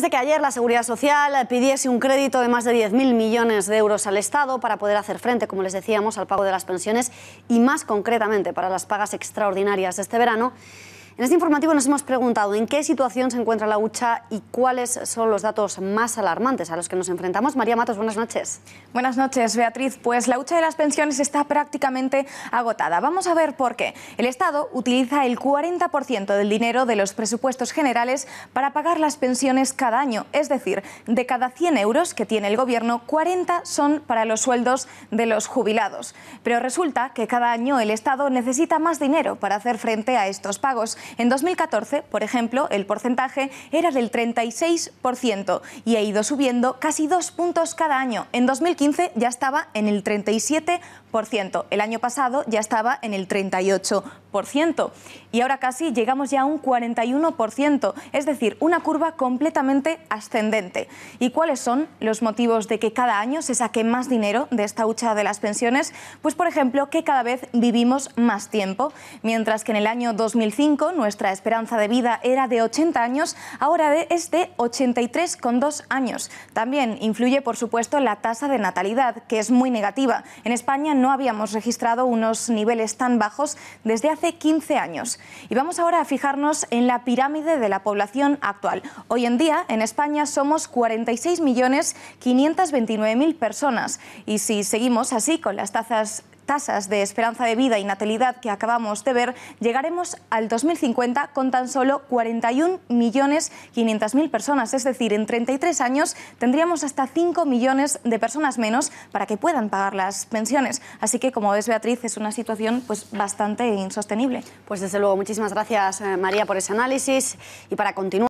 Desde que ayer la Seguridad Social pidiese un crédito de más de 10.000 millones de euros al Estado para poder hacer frente, como les decíamos, al pago de las pensiones y más concretamente para las pagas extraordinarias de este verano, en este informativo nos hemos preguntado en qué situación se encuentra la hucha y cuáles son los datos más alarmantes a los que nos enfrentamos. María Matos, buenas noches. Buenas noches, Beatriz. Pues la hucha de las pensiones está prácticamente agotada. Vamos a ver por qué. El Estado utiliza el 40% del dinero de los presupuestos generales para pagar las pensiones cada año. Es decir, de cada 100 euros que tiene el Gobierno, 40 son para los sueldos de los jubilados. Pero resulta que cada año el Estado necesita más dinero para hacer frente a estos pagos en 2014, por ejemplo, el porcentaje era del 36% y ha ido subiendo casi dos puntos cada año. En 2015 ya estaba en el 37%, el año pasado ya estaba en el 38% y ahora casi llegamos ya a un 41%, es decir, una curva completamente ascendente. ¿Y cuáles son los motivos de que cada año se saque más dinero de esta hucha de las pensiones? Pues por ejemplo, que cada vez vivimos más tiempo, mientras que en el año 2005 nuestra esperanza de vida era de 80 años, ahora es de 83,2 años. También influye, por supuesto, la tasa de natalidad, que es muy negativa. En España no habíamos registrado unos niveles tan bajos desde hace 15 años. Y vamos ahora a fijarnos en la pirámide de la población actual. Hoy en día, en España, somos 46.529.000 personas. Y si seguimos así con las tasas tasas de esperanza de vida y natalidad que acabamos de ver, llegaremos al 2050 con tan solo 41.500.000 personas, es decir, en 33 años tendríamos hasta 5 millones de personas menos para que puedan pagar las pensiones. Así que, como ves, Beatriz, es una situación pues, bastante insostenible. Pues desde luego, muchísimas gracias, eh, María, por ese análisis y para continuar.